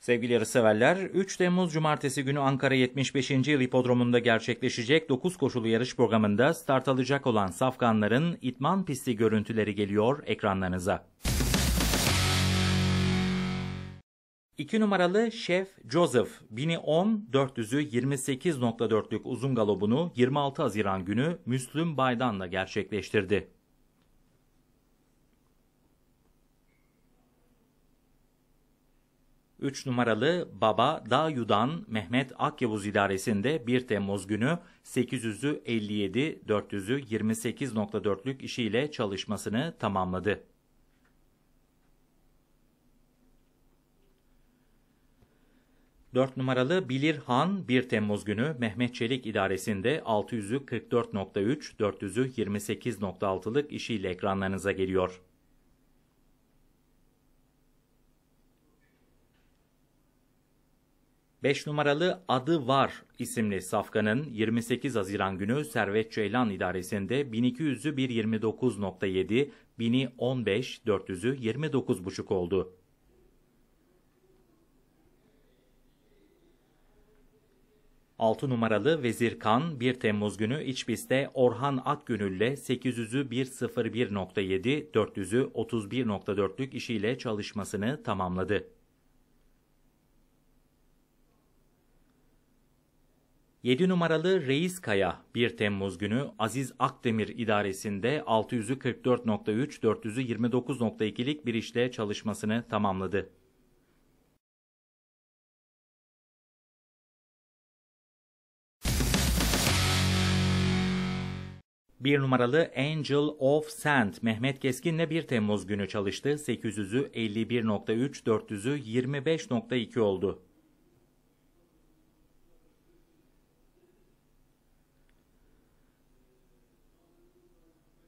Sevgili yarışseverler, 3 Temmuz Cumartesi günü Ankara 75. Yıl Hipodromu'nda gerçekleşecek 9 koşulu yarış programında start alacak olan safkanların itman pisti görüntüleri geliyor ekranlarınıza. 2 numaralı Şef Joseph 1010 400'ü 28.4'lük uzun galobunu 26 Haziran günü Müslüm Baydan'la gerçekleştirdi. 3 numaralı Baba Dağ Yudan Mehmet Akyavuz idaresinde 1 Temmuz günü 800'ü 57, 400'ü 28.4'lük işiyle çalışmasını tamamladı. Dört numaralı Bilir Han 1 Temmuz günü Mehmet Çelik idaresinde 600'ü 44.3, 400'ü 28.6'lık işiyle ekranlarınıza geliyor. 5 numaralı Adı Var isimli safkanın 28 Haziran günü Servet Ceylan idaresinde 1200'ü 129.7, 1000'i 15, 400'ü 29.5 oldu. Altı numaralı Vezir Kan 1 Temmuz günü İçbist'e Orhan Akgönül'le 800'ü 101.7, 400'ü 31.4'lük işiyle çalışmasını tamamladı. 7 numaralı Reis Kaya 1 Temmuz günü Aziz Akdemir idaresinde 644.3 429.2'lik bir işle çalışmasını tamamladı. Bir numaralı Angel of Sand Mehmet Keskin'le 1 Temmuz günü çalıştı. 800'ü 51.3, 400'ü 25.2 oldu.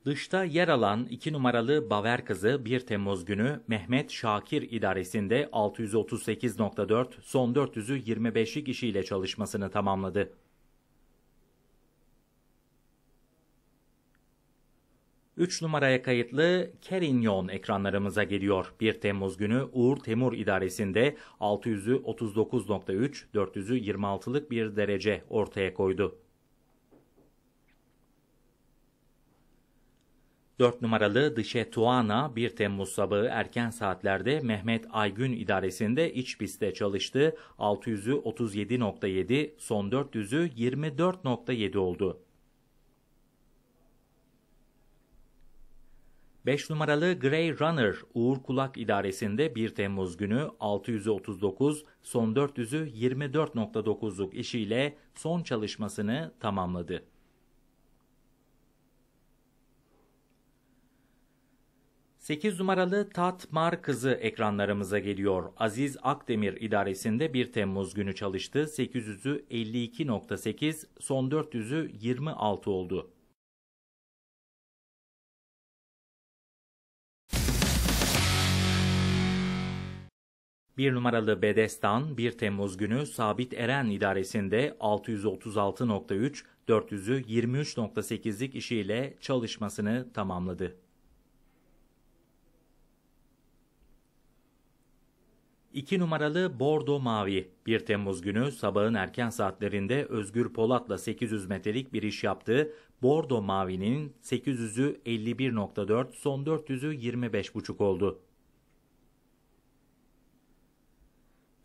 Dışta yer alan iki numaralı Baver kızı 1 Temmuz günü Mehmet Şakir idaresinde 638.4 son 400'ü 25'lik işiyle çalışmasını tamamladı. Üç numaraya kayıtlı Kerinyon ekranlarımıza geliyor. 1 Temmuz günü Uğur Temur idaresinde 639.3 39.3, 400'ü 26'lık bir derece ortaya koydu. 4 numaralı Dışe Tuana 1 Temmuz sabahı erken saatlerde Mehmet Aygün idaresinde iç pistte çalıştı. 600'ü 37.7, son 400'ü 24.7 oldu. 5 numaralı Grey Runner Uğur Kulak idaresinde 1 Temmuz günü 639, son 400'ü 24.9'luk işiyle son çalışmasını tamamladı. 8 numaralı Tat Mar kızı ekranlarımıza geliyor. Aziz Akdemir idaresinde 1 Temmuz günü çalıştı. 800'ü 52.8, son 400'ü 26 oldu. Bir numaralı Bedestan 1 Temmuz günü Sabit Eren idaresinde 636.3, 400'ü 23.8'lik işiyle çalışmasını tamamladı. 2 numaralı Bordo Mavi 1 Temmuz günü sabahın erken saatlerinde Özgür Polat'la 800 metrelik bir iş yaptı. Bordo Mavi'nin 800'ü 51.4 son 400'ü 25.5 oldu.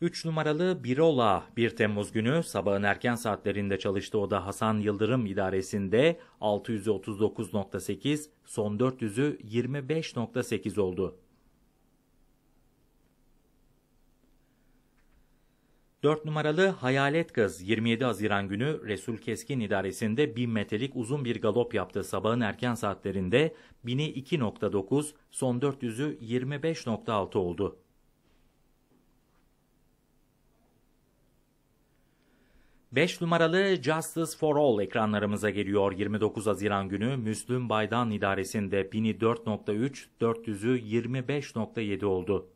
3 numaralı Birola 1 Temmuz günü sabahın erken saatlerinde çalıştı o da Hasan Yıldırım idaresinde 639.8 son 400'ü 25.8 oldu. 4 numaralı Hayalet Kız 27 Haziran günü Resul Keskin idaresinde 1000 metrelik uzun bir galop yaptı sabahın erken saatlerinde. 1000'i 2.9, son 400'ü 25.6 oldu. Beş numaralı Justice for All ekranlarımıza geliyor 29 Haziran günü Müslüm Baydan idaresinde 1000'i 400'ü 25.7 oldu.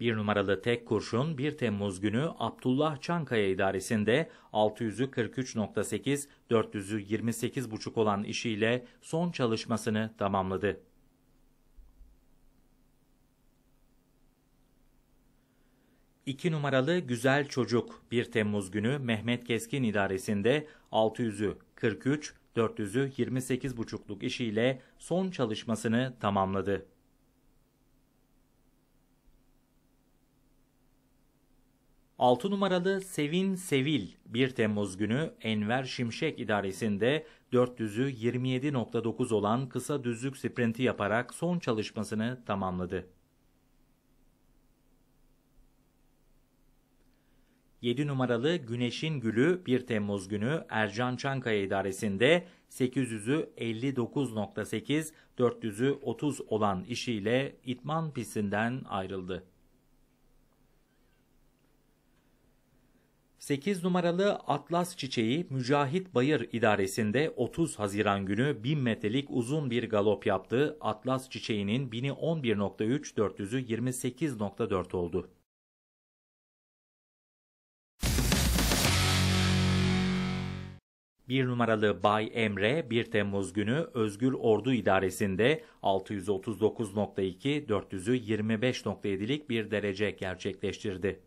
Bir numaralı tek kurşun 1 Temmuz günü Abdullah Çankaya idaresinde 643.8, buçuk olan işiyle son çalışmasını tamamladı. İki numaralı Güzel Çocuk 1 Temmuz günü Mehmet Keskin idaresinde 600'ü 43, 400'ü 28.5'luk işiyle son çalışmasını tamamladı. 6 numaralı Sevin Sevil 1 Temmuz günü Enver Şimşek idaresinde 400'ü 27.9 olan kısa düzlük sprinti yaparak son çalışmasını tamamladı. 7 numaralı Güneşin Gülü 1 Temmuz günü Ercan Çankaya idaresinde 800'ü 59.8, 400'ü 30 olan işiyle İtman pistinden ayrıldı. 8 numaralı Atlas Çiçeği Mücahit Bayır İdaresi'nde 30 Haziran günü 1000 metrelik uzun bir galop yaptı. Atlas Çiçeği'nin 1000'i 400'ü 28.4 oldu. Bir numaralı Bay Emre 1 Temmuz günü Özgür Ordu İdaresi'nde 639.2, 400'ü 25.7'lik bir derece gerçekleştirdi.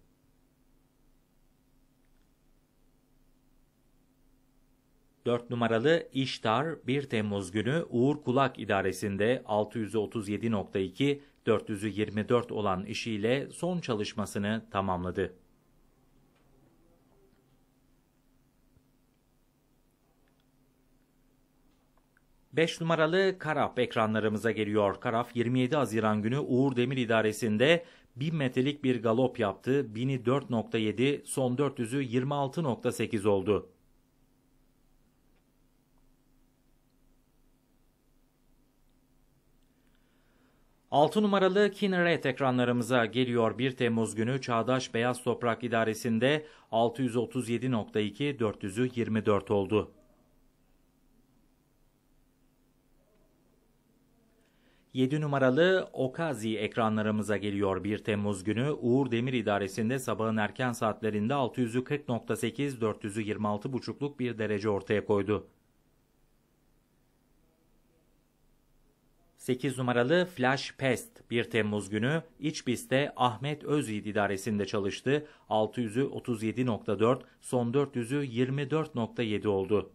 4 numaralı İştar 1 Temmuz günü Uğur Kulak idaresinde 637.2 424 olan işiyle son çalışmasını tamamladı. Beş numaralı Karaf ekranlarımıza geliyor. Karaf 27 Haziran günü Uğur Demir idaresinde 1000 metrelik bir galop yaptı. 1000'i son 426.8 oldu. 6 numaralı Kinneret ekranlarımıza geliyor 1 Temmuz günü Çağdaş Beyaz Toprak İdaresi'nde 637.2 424 oldu. 7 numaralı Okazi ekranlarımıza geliyor 1 Temmuz günü Uğur Demir İdaresi'nde sabahın erken saatlerinde 640.8 426.5'luk bir derece ortaya koydu. 8 numaralı Flash Pest 1 Temmuz günü iç pistte Ahmet Özyiğit idaresinde çalıştı. 600'ü 37.4, son 400'ü 24.7 oldu.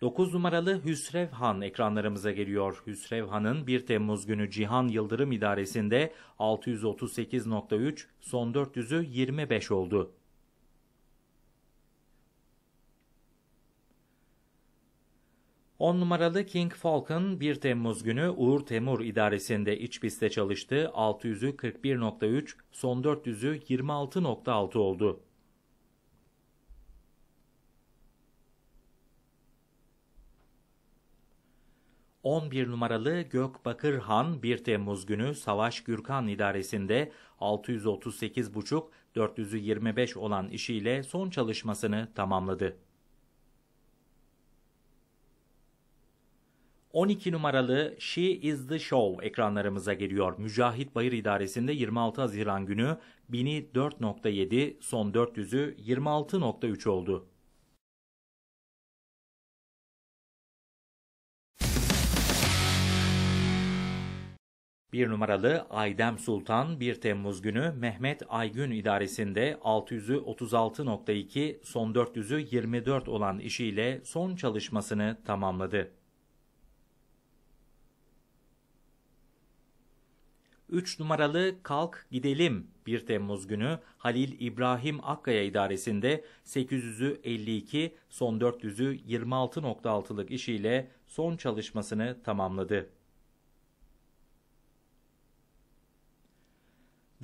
Dokuz numaralı Hüsrev Han ekranlarımıza geliyor. Hüsrev Han'ın 1 Temmuz günü Cihan Yıldırım idaresinde 638.3, son 400'ü 25 oldu. 10 numaralı King Falcon 1 Temmuz günü Uğur Temur idaresinde iç pistte çalıştı. 600'ü 41.3, son 400'ü 26.6 oldu. ...11 numaralı Gökbakır Han 1 Temmuz günü Savaş Gürkan idaresinde 638,5-425 olan işiyle son çalışmasını tamamladı. 12 numaralı She is the Show ekranlarımıza geliyor. Mücahit Bayır İdaresi'nde 26 Haziran günü 1004.7 son 400'ü 26.3 oldu. Bir numaralı Aydem Sultan 1 Temmuz günü Mehmet Aygün idaresinde 600'ü 36.2 son 400'ü 24 olan işiyle son çalışmasını tamamladı. 3 numaralı Kalk Gidelim 1 Temmuz günü Halil İbrahim Akkaya idaresinde 800'ü 52, son 400'ü 26.6'lık işiyle son çalışmasını tamamladı.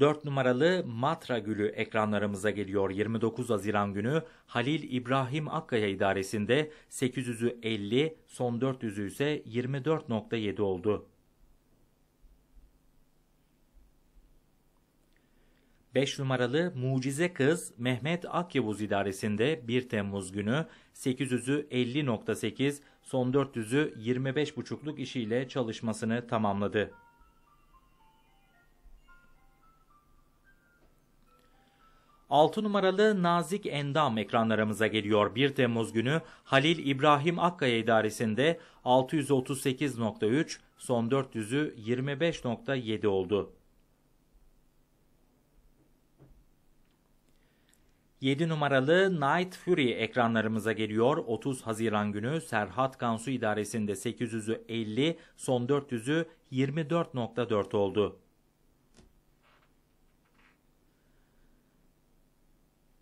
4 numaralı Matra Gülü ekranlarımıza geliyor 29 Haziran günü Halil İbrahim Akkaya idaresinde 800'ü 50, son 400'ü ise 24.7 oldu. 5 numaralı Mucize Kız Mehmet Akyavuz idaresinde 1 Temmuz günü 800'ü 50.8, son 400'ü 25.5'luk işiyle çalışmasını tamamladı. Altı numaralı Nazik Endam ekranlarımıza geliyor. 1 Temmuz günü Halil İbrahim Akkaya idaresinde 638.3, son 400'ü 25.7 oldu. 7 numaralı Night Fury ekranlarımıza geliyor. 30 Haziran günü Serhat Kansu idaresinde 800'ü 50, son 400'ü 24.4 oldu.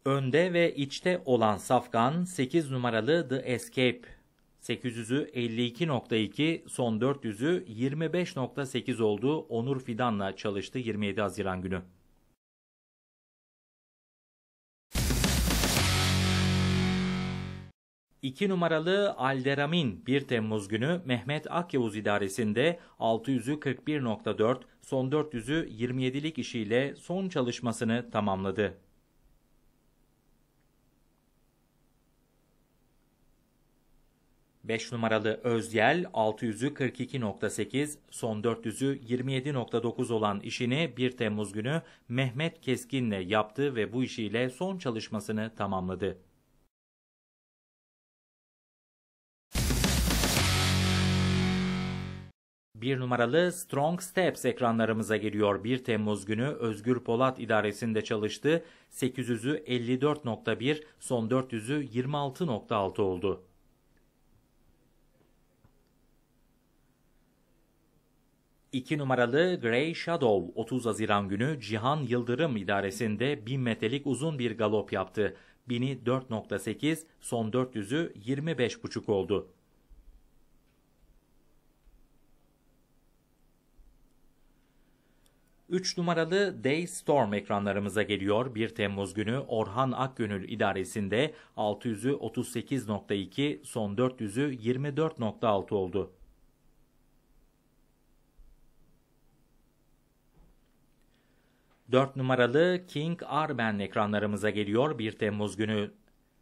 Önde ve içte olan Safkan 8 numaralı The Escape. 800'ü 52.2, son 400'ü 25.8 oldu. Onur Fidan'la çalıştı 27 Haziran günü. 2 numaralı Alderamin 1 Temmuz günü Mehmet Akyavuz idaresinde 641.4 son 400'ü 27'lik işiyle son çalışmasını tamamladı. Beş numaralı Özyel 642.8 son 400'ü 27.9 olan işini 1 Temmuz günü Mehmet Keskin'le yaptı ve bu işiyle son çalışmasını tamamladı. Bir numaralı Strong Steps ekranlarımıza geliyor. 1 Temmuz günü Özgür Polat idaresinde çalıştı. 800'ü 54.1, son 400'ü 26.6 oldu. İki numaralı Grey Shadow 30 Haziran günü Cihan Yıldırım idaresinde 1000 metrelik uzun bir galop yaptı. 1000'i 4.8, son 400'ü 25.5 oldu. 3 numaralı Day Storm ekranlarımıza geliyor. 1 Temmuz günü Orhan Akgönül idaresinde 600'ü 38.2, son 400'ü 24.6 oldu. Dört numaralı King Arben ekranlarımıza geliyor. 1 Temmuz günü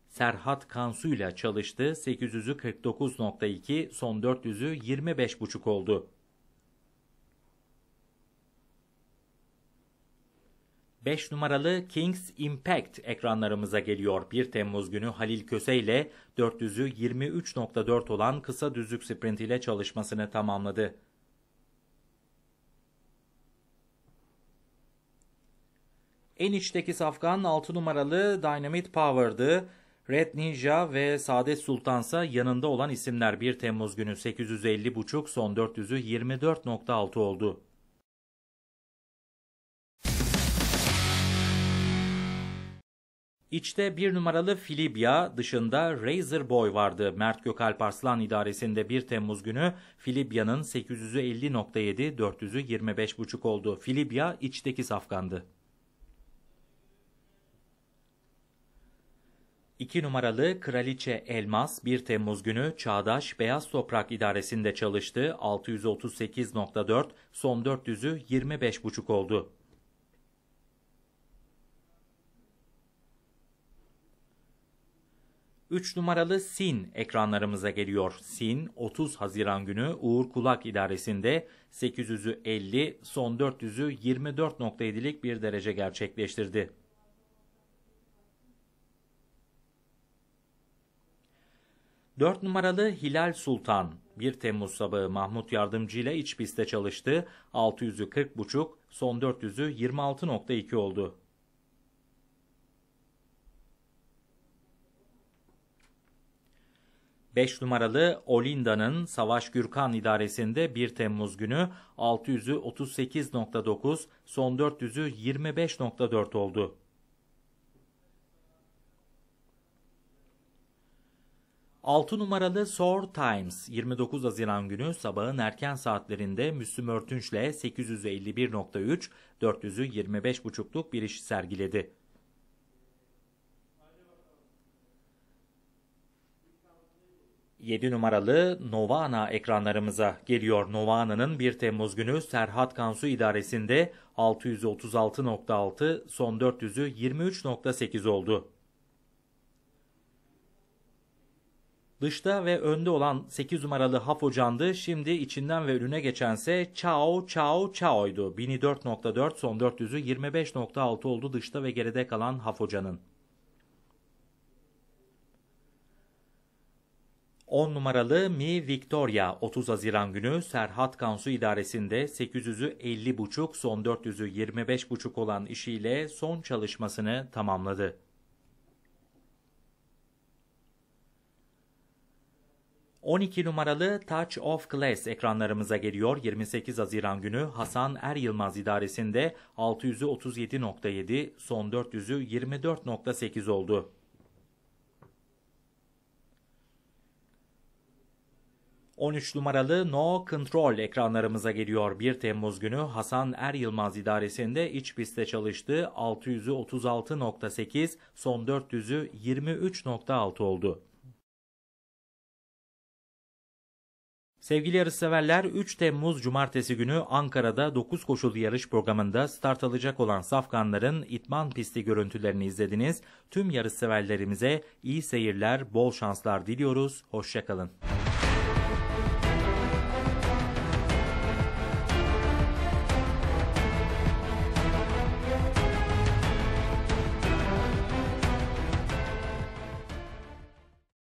Serhat Kansu ile çalıştı. 800'ü son 400'ü 25.5 oldu. 5 numaralı Kings Impact ekranlarımıza geliyor. 1 Temmuz günü Halil Köse ile 400'ü 23.4 olan kısa düzlük sprint ile çalışmasını tamamladı. En içteki safkan 6 numaralı Dynamite Power'dı. Red Ninja ve Saadet Sultansa yanında olan isimler 1 Temmuz günü 850.5 son 400'ü 24.6 oldu. İçte bir numaralı Filibya, dışında Razor Boy vardı. Mert Gökalp Arslan idaresinde 1 Temmuz günü Filibya'nın 850.7, 400'ü 25.5 oldu. Filibya içteki safkandı. 2 numaralı Kraliçe Elmas 1 Temmuz günü Çağdaş Beyaz Toprak idaresinde çalıştı. 638.4, son 400'ü 25.5 oldu. 3 numaralı Sin ekranlarımıza geliyor. Sin 30 Haziran günü Uğur Kulak idaresinde 800'ü 50, son 400'ü 24.7'lik bir derece gerçekleştirdi. Dört numaralı Hilal Sultan 1 Temmuz sabahı Mahmut Yardımcı ile iç piste çalıştı. 600'ü 40.5, son 400'ü 26.2 oldu. 5 numaralı Olinda'nın Savaş Gürkan idaresinde 1 Temmuz günü 600'ü 38.9, son 400'ü 25.4 oldu. Altı numaralı Sor Times 29 Haziran günü sabahın erken saatlerinde Müslüm Örtünç'le 851.3, 400'ü 25.5'luk bir iş sergiledi. 7 numaralı Novana ekranlarımıza geliyor. Novana'nın 1 Temmuz günü Serhat Kansu idaresinde 636.6 son 400'ü 23.8 oldu. Dışta ve önde olan 8 numaralı Hafocan'dı. Şimdi içinden ve önüne geçense Chao Chao Chao'ydu. 1004.4 son 400'ü 25.6 oldu dışta ve geride kalan Hafocan'ın. 10 numaralı Mi Victoria 30 Haziran günü Serhat Kansu idaresinde 800'ü 50,5 son 400'ü 25,5 olan işiyle son çalışmasını tamamladı. ...12 numaralı Touch of Glass ekranlarımıza geliyor. 28 Haziran günü Hasan Er Yılmaz idaresinde 637.7 son 400'ü 24.8 oldu. 13 numaralı No Control ekranlarımıza geliyor. 1 Temmuz günü Hasan Er Yılmaz idaresinde iç pistte çalıştığı 636.8 son 400'ü 23.6 oldu. Sevgili yarışseverler 3 Temmuz Cumartesi günü Ankara'da 9 koşulu yarış programında start alacak olan safkanların itman pisti görüntülerini izlediniz. Tüm yarışseverlerimize iyi seyirler, bol şanslar diliyoruz. Hoşçakalın.